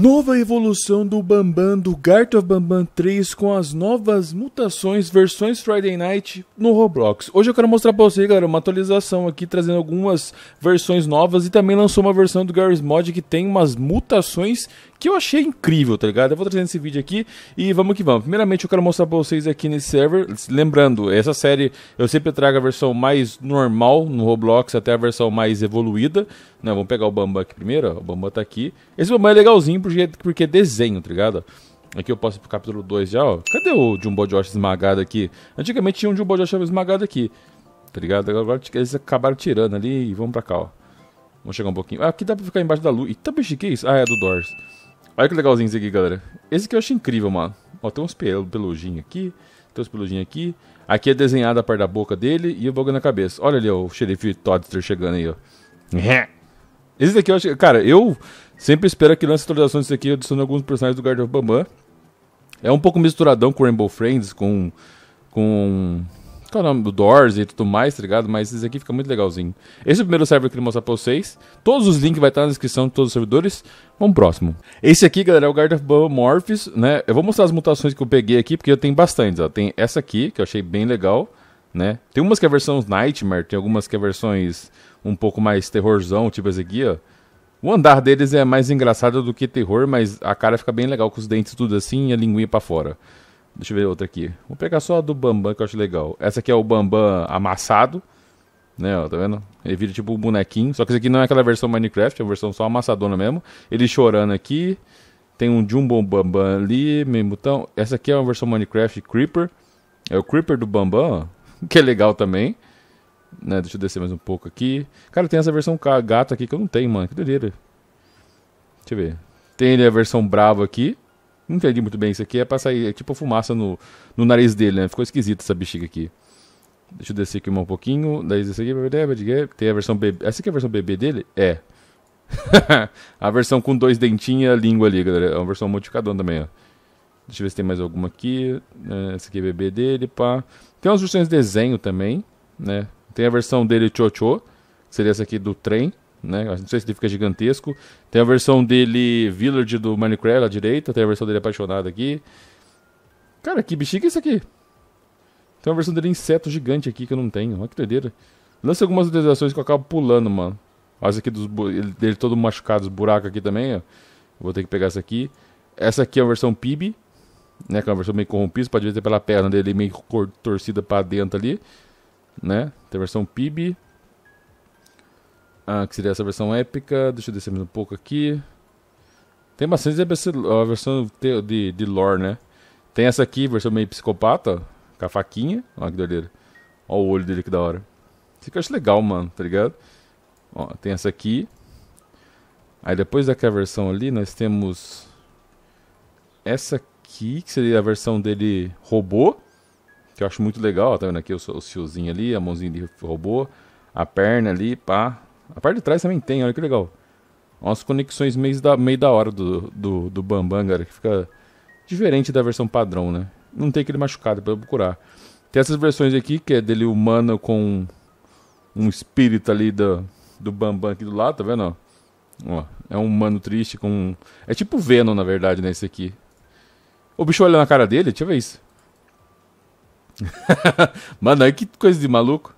Nova evolução do Bambam, do Gart of Bambam 3 com as novas mutações, versões Friday Night no Roblox. Hoje eu quero mostrar pra vocês, galera, uma atualização aqui trazendo algumas versões novas e também lançou uma versão do Garry's Mod que tem umas mutações que eu achei incrível, tá ligado? Eu vou trazendo esse vídeo aqui e vamos que vamos. Primeiramente, eu quero mostrar pra vocês aqui nesse server. Lembrando, essa série eu sempre trago a versão mais normal no Roblox até a versão mais evoluída. Né? Vamos pegar o Bamba aqui primeiro, ó. o Bamba tá aqui. Esse Bamba é legalzinho porque, porque é desenho, tá ligado? Aqui eu posso pro capítulo 2 já, ó. Cadê o Jumbo Josh esmagado aqui? Antigamente tinha um Jumbo Josh esmagado aqui, tá ligado? Agora eles acabaram tirando ali e vamos pra cá, ó. Vamos chegar um pouquinho. Ah, aqui dá pra ficar embaixo da luz. Eita, tá, bicho, que é isso? Ah, é do Doors. Olha que legalzinho isso aqui, galera. Esse aqui eu acho incrível, mano. Ó, tem uns peludinhos aqui. Tem uns peludinhos aqui. Aqui é desenhada a parte da boca dele e o bagulho na cabeça. Olha ali, ó, o xerife Toddster chegando aí, ó. Esse daqui eu acho. Cara, eu sempre espero que lance atualizações desse aqui adicionando alguns personagens do of Bambam. É um pouco misturadão com Rainbow Friends, com. com do Doors e tudo mais, tá ligado? Mas esse aqui fica muito legalzinho. Esse é o primeiro server que eu mostrar pra vocês. Todos os links vai estar na descrição de todos os servidores. Vamos próximo. Esse aqui, galera, é o Guard of Morphs né? Eu vou mostrar as mutações que eu peguei aqui, porque eu tenho bastantes, ó. Tem essa aqui, que eu achei bem legal, né? Tem umas que é versão Nightmare, tem algumas que é versões um pouco mais terrorzão, tipo essa aqui, ó. O andar deles é mais engraçado do que terror, mas a cara fica bem legal com os dentes tudo assim e a linguinha pra fora. Deixa eu ver outra aqui. Vou pegar só a do Bambam que eu acho legal. Essa aqui é o Bambam amassado. Né, ó, tá vendo? Ele vira tipo um bonequinho. Só que isso aqui não é aquela versão Minecraft, é uma versão só amassadona mesmo. Ele chorando aqui. Tem um Jumbo Bambam ali, meio botão. Essa aqui é uma versão Minecraft Creeper. É o Creeper do Bambam, ó, que é legal também. Né, deixa eu descer mais um pouco aqui. Cara, tem essa versão gato aqui que eu não tenho, mano. Que doideira. Deixa eu ver. Tem ele a versão brava aqui. Não entendi muito bem isso aqui. É pra sair, é tipo fumaça no, no nariz dele, né? Ficou esquisito essa bexiga aqui. Deixa eu descer aqui um pouquinho. Daí esse aqui, tem a versão bebê. Essa aqui é a versão bebê dele? É. a versão com dois dentinhos e a língua ali, galera. É uma versão modificadona também, ó. Deixa eu ver se tem mais alguma aqui. Né? Essa aqui é bebê dele, pá. Tem umas versões de desenho também, né? Tem a versão dele, Chocho. seria essa aqui do trem né? Não sei se ele fica gigantesco. Tem a versão dele Village do Minecraft à direita, tem a versão dele apaixonado aqui. Cara, que bexiga é isso aqui? Tem uma versão dele inseto gigante aqui que eu não tenho. Olha que doideira. Lança algumas utilizações que eu acabo pulando, mano. Olha aqui dos ele, dele todo machucado, os buracos aqui também, ó. Vou ter que pegar essa aqui. Essa aqui é a versão PIB, né? Que é uma versão meio corrompida, você pode ver pela perna dele meio torcida pra dentro ali, né? Tem a versão PIB. Ah, que seria essa versão épica. Deixa eu descer mais um pouco aqui. Tem bastante a versão de, de lore, né? Tem essa aqui, versão meio psicopata, com a faquinha. Olha que doideira. Olha o olho dele que da hora. Isso que eu acho legal, mano, tá ligado? Ó, tem essa aqui. Aí depois daquela versão ali, nós temos essa aqui, que seria a versão dele robô, que eu acho muito legal, ó, tá vendo aqui o, o fiozinho ali, a mãozinha de robô, a perna ali, pá, a parte de trás também tem, olha que legal. Umas conexões meio da, meio da hora do, do, do Bambam, cara, que fica diferente da versão padrão, né? Não tem aquele machucado para procurar. Tem essas versões aqui, que é dele humano com um espírito ali do, do Bambam aqui do lado, tá vendo? Ó, é um humano triste com. É tipo Venom, na verdade, né? Esse aqui. O bicho olha na cara dele, deixa eu ver isso. Mano, aí que coisa de maluco.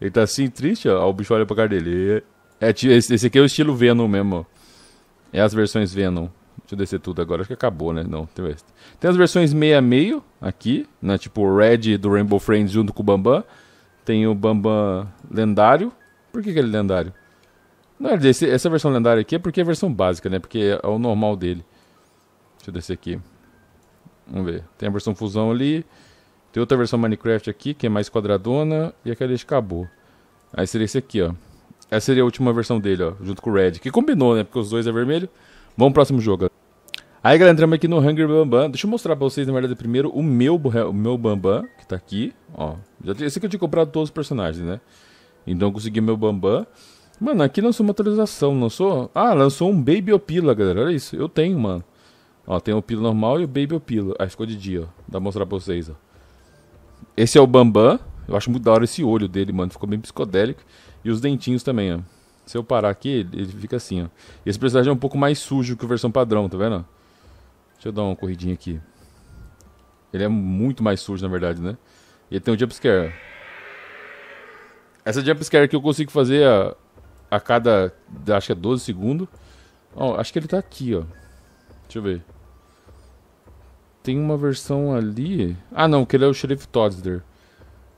Ele tá assim, triste, ó. O bicho olha pra cara dele. É, esse aqui é o estilo Venom mesmo, ó. É as versões Venom. Deixa eu descer tudo agora. Acho que acabou, né? Não, tem, tem as versões meia meio aqui, né? Tipo o Red do Rainbow Friends junto com o Bambam. Tem o Bambam lendário. Por que, que ele é lendário? Não, esse, essa versão lendária aqui é porque é a versão básica, né? Porque é o normal dele. Deixa eu descer aqui. Vamos ver. Tem a versão fusão ali. Tem outra versão Minecraft aqui, que é mais quadradona, e aquela que acabou. Aí seria esse aqui, ó. Essa seria a última versão dele, ó, junto com o Red. Que combinou, né? Porque os dois é vermelho. Vamos pro próximo jogo. Aí, galera, entramos aqui no Hunger Bambam. Deixa eu mostrar pra vocês, na verdade, primeiro o meu, o meu Bambam, que tá aqui. Ó, esse que eu tinha comprado todos os personagens, né? Então eu consegui meu Bambam. Mano, aqui lançou uma atualização, lançou... Ah, lançou um Baby Opila, galera, olha isso. Eu tenho, mano. Ó, tem o Opila normal e o Baby Opila. Aí ah, ficou de dia, ó. Dá pra mostrar pra vocês, ó. Esse é o Bambam. Eu acho muito da hora esse olho dele, mano. Ficou bem psicodélico. E os dentinhos também, ó. Se eu parar aqui, ele fica assim, ó. Esse personagem é um pouco mais sujo que a versão padrão, tá vendo? Deixa eu dar uma corridinha aqui. Ele é muito mais sujo, na verdade, né? E ele tem um jumpscare. Essa jumpscare aqui eu consigo fazer a, a cada, acho que é 12 segundos. Ó, acho que ele tá aqui, ó. Deixa eu ver tem uma versão ali. Ah, não, que ele é o xerife Todsder.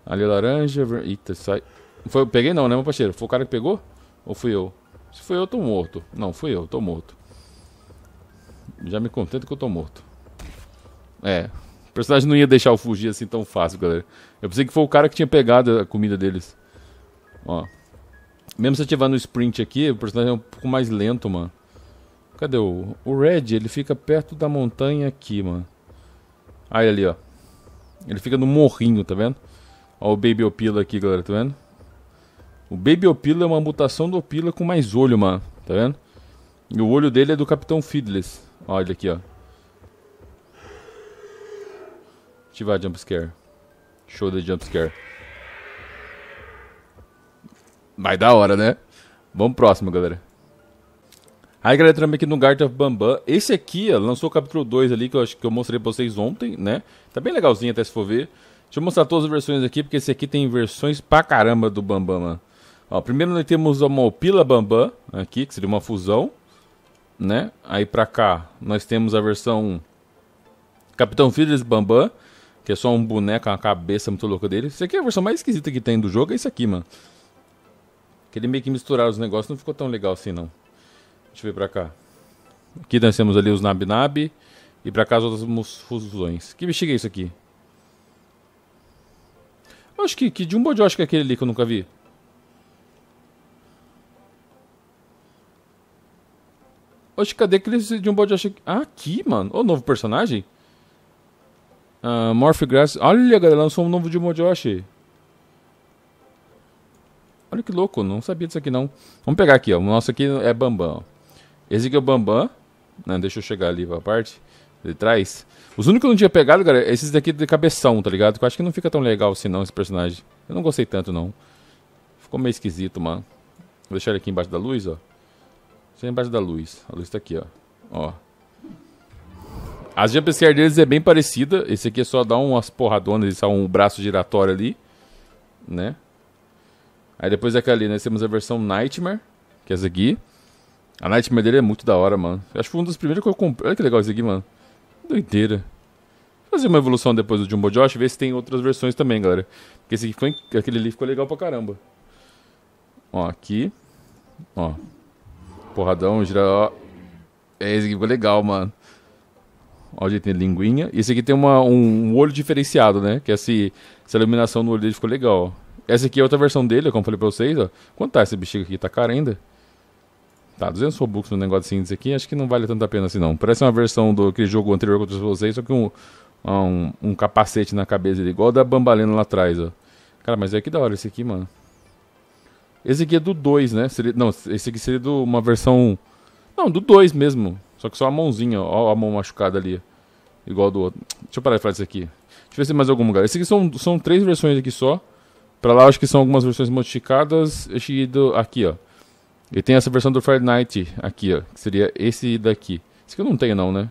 Ali é laranja. Ver... Eita, sai. Foi eu peguei, não, né, meu parceiro? Foi o cara que pegou? Ou fui eu? Se fui eu, eu tô morto. Não, fui eu, tô morto. Já me contento que eu tô morto. É. O personagem não ia deixar eu fugir assim tão fácil, galera. Eu pensei que foi o cara que tinha pegado a comida deles. Ó. Mesmo se eu tiver no sprint aqui, o personagem é um pouco mais lento, mano. Cadê o... O Red, ele fica perto da montanha aqui, mano. Aí ali, ó. Ele fica no morrinho, tá vendo? Olha o Baby Opila aqui, galera, tá vendo? O Baby Opila é uma mutação do Opila com mais olho, mano. Tá vendo? E o olho dele é do Capitão Fiddles. Olha aqui, ó. Ativar jumpscare. Show de jumpscare. Vai da hora, né? Vamos pro próximo, galera. Aí, galera, também aqui no Garden of Bambam. Esse aqui, ó, lançou o capítulo 2 ali, que eu acho que eu mostrei pra vocês ontem, né? Tá bem legalzinho até se for ver. Deixa eu mostrar todas as versões aqui, porque esse aqui tem versões pra caramba do Bambam, mano. Ó, primeiro nós temos uma Opila Bambam aqui, que seria uma fusão, né? Aí pra cá nós temos a versão Capitão Phillips Bambam, que é só um boneco, uma cabeça muito louca dele. Esse aqui é a versão mais esquisita que tem do jogo, é isso aqui, mano. Que ele meio que misturar os negócios, não ficou tão legal assim, não. Deixa eu ver para cá. Aqui nós temos ali os Nab Nab E para cá as outras fusões. Que bexiga é isso aqui? Eu acho que, que Jumbo Josh que é aquele ali que eu nunca vi. Oxe, cadê aquele de um aqui? Ah, aqui, mano. O novo personagem? Uh, ah, Morph Grass. Olha, galera, lançou um novo de Josh. Olha que louco, não sabia disso aqui não. Vamos pegar aqui, ó. O nosso aqui é Bambam, ó. Esse é o Bambam. Né, deixa eu chegar ali pra parte de trás. Os únicos que eu não tinha pegado, cara, é esses daqui de cabeção, tá ligado? Que eu acho que não fica tão legal assim não, esse personagem. Eu não gostei tanto não. Ficou meio esquisito, mano. Vou deixar ele aqui embaixo da luz, ó. Deixa é embaixo da luz. A luz tá aqui, ó. Ó. As jumpscare deles é bem parecida. Esse aqui é só dar umas porradonas e só um braço giratório ali. Né? Aí depois é aquela ali, nós né? temos a versão Nightmare, que é essa aqui. A Nightmare dele é muito da hora, mano. acho que foi um dos primeiros que eu comprei. Olha que legal esse aqui, mano. Doideira. Vou fazer uma evolução depois do Jumbo Josh e ver se tem outras versões também, galera. Porque esse aqui ficou, aquele ali ficou legal pra caramba. Ó, aqui. Ó. Porradão, gira. Ó. É, esse aqui ficou legal, mano. Ó, o jeito tem linguinha. E esse aqui tem uma, um, um olho diferenciado, né? Que essa, essa iluminação no olho dele ficou legal, ó. Essa aqui é outra versão dele, como eu falei pra vocês, ó. Quanto tá esse bexiga aqui? Tá cara ainda? Tá, 200 Robux no negócio de síntese aqui, acho que não vale tanto a pena assim não. Parece uma versão do aquele jogo anterior que eu trouxe pra vocês, só que um, um, um capacete na cabeça ali, igual da Bambalena lá atrás, ó. Cara, mas é que da hora esse aqui, mano. Esse aqui é do 2, né? Seria, não, esse aqui seria do uma versão... Não, do 2 mesmo. Só que só a mãozinha, ó, ó a mão machucada ali. Igual do outro. Deixa eu parar de falar disso aqui. Deixa eu ver se tem mais algum lugar. Esse aqui são, são três versões aqui só. Pra lá acho que são algumas versões modificadas. Acho que do, aqui, ó. E tem essa versão do Friday Night aqui, ó. Que seria esse daqui. Esse aqui eu não tenho não, né?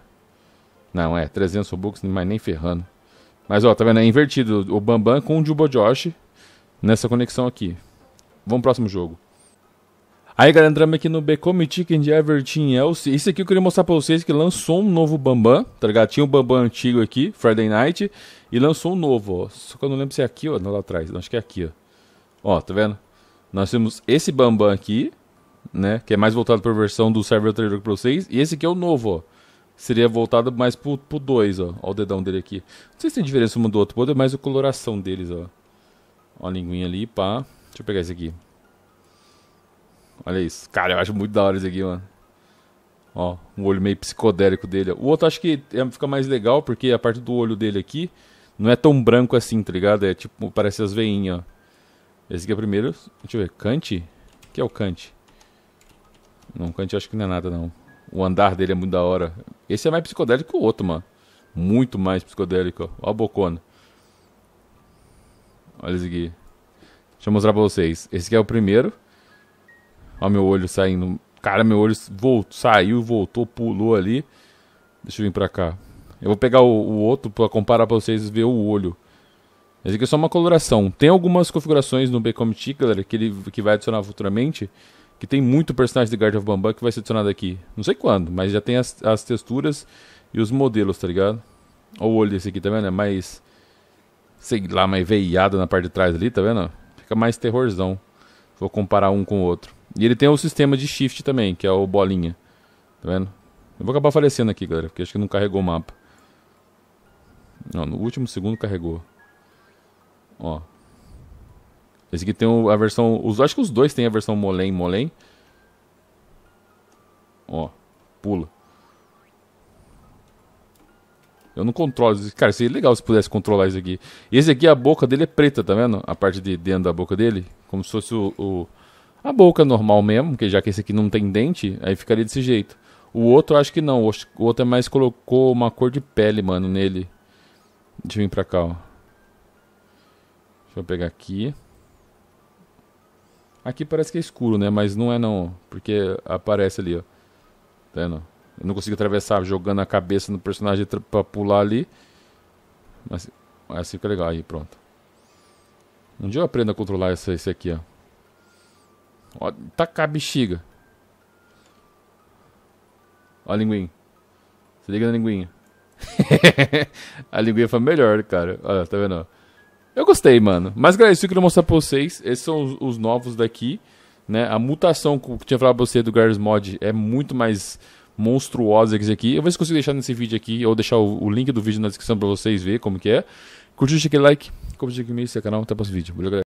Não, é. 300 Robux, mas nem ferrando. Mas, ó, tá vendo? É invertido. O Bambam com o Jubo Josh nessa conexão aqui. Vamos pro próximo jogo. Aí, galera, entramos aqui no Become Chicken de Everton Elsie. Isso aqui eu queria mostrar pra vocês que lançou um novo Bambam, tá ligado? Tinha o um Bambam antigo aqui, Friday Night, e lançou um novo, ó. Só que eu não lembro se é aqui, ó, não, lá atrás. Não, acho que é aqui, ó. Ó, tá vendo? Nós temos esse Bambam aqui, né? Que é mais voltado para a versão do Server Trader para vocês E esse aqui é o novo, ó. Seria voltado mais pro, o 2, ó. Ó o dedão dele aqui. Não sei se tem diferença um do outro. Pode é mais a coloração deles, ó. Ó a linguinha ali, pá. Deixa eu pegar esse aqui. Olha isso. Cara, eu acho muito da hora isso aqui, mano. Ó, um olho meio psicodélico dele. O outro acho que é, fica mais legal, porque a parte do olho dele aqui não é tão branco assim, tá ligado? É tipo, parece as veinhas, ó. Esse aqui é o primeiro. Deixa eu ver, Kant? O que é o Kant? Não, Kant acho que não é nada, não. O andar dele é muito da hora. Esse é mais psicodélico que o outro, mano. Muito mais psicodélico. Ó, a bocona. Olha esse aqui. Deixa eu mostrar pra vocês. Esse aqui é o primeiro. Ó meu olho saindo. Cara, meu olho voltou, saiu, voltou, pulou ali. Deixa eu vir pra cá. Eu vou pegar o, o outro pra comparar pra vocês ver o olho. Esse aqui é só uma coloração. Tem algumas configurações no Become galera, que, ele, que vai adicionar futuramente que tem muito personagem de Guard of Bambam que vai ser adicionado aqui. Não sei quando, mas já tem as, as texturas e os modelos, tá ligado? Olha o olho desse aqui, tá vendo? É mais, sei lá, mais veiado na parte de trás ali, tá vendo? Fica mais terrorzão. Vou comparar um com o outro. E ele tem o sistema de shift também, que é o bolinha. Tá vendo? Eu vou acabar falecendo aqui, galera, porque acho que não carregou o mapa. Não, no último segundo carregou. Ó, esse aqui tem a versão... Os, acho que os dois tem a versão Molen Molen. Ó, pula. Eu não controlo. Cara, seria legal se pudesse controlar isso aqui. Esse aqui, a boca dele é preta, tá vendo? A parte de dentro da boca dele. Como se fosse o, o a boca normal mesmo, porque já que esse aqui não tem dente, aí ficaria desse jeito. O outro, acho que não. O outro é mais colocou uma cor de pele, mano, nele. Deixa eu vir pra cá, ó. Deixa eu pegar aqui. Aqui parece que é escuro, né? Mas não é não, porque aparece ali, ó. Tá vendo? Eu não consigo atravessar jogando a cabeça no personagem pra pular ali. Mas assim fica legal. Aí, pronto. Um dia eu aprendo a controlar esse, esse aqui, ó. ó. Tacar tá a bexiga. Ó a linguinha. Se liga na linguinha. a linguinha foi melhor, cara. Olha, tá vendo? Eu gostei, mano. Mas, galera, isso que eu queria mostrar pra vocês. Esses são os, os novos daqui. Né? A mutação que eu tinha falado pra você do Garry's Mod é muito mais monstruosa que esse aqui. Eu vou ver se consigo deixar nesse vídeo aqui, ou deixar o, o link do vídeo na descrição pra vocês verem como que é. Curtiu, deixa aquele like, compartilha aqui no meu canal, até o próximo vídeo. Valeu, galera.